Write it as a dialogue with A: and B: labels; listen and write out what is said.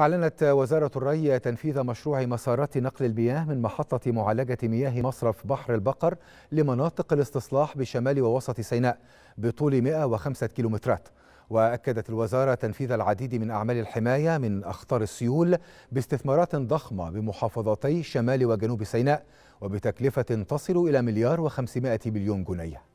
A: أعلنت وزارة الري تنفيذ مشروع مسارات نقل المياه من محطة معالجة مياه مصرف بحر البقر لمناطق الاستصلاح بشمال ووسط سيناء بطول 105 كيلومترات وأكدت الوزارة تنفيذ العديد من أعمال الحماية من أخطار السيول باستثمارات ضخمة بمحافظتي شمال وجنوب سيناء وبتكلفة تصل إلى مليار وخمسمائة مليون جنيه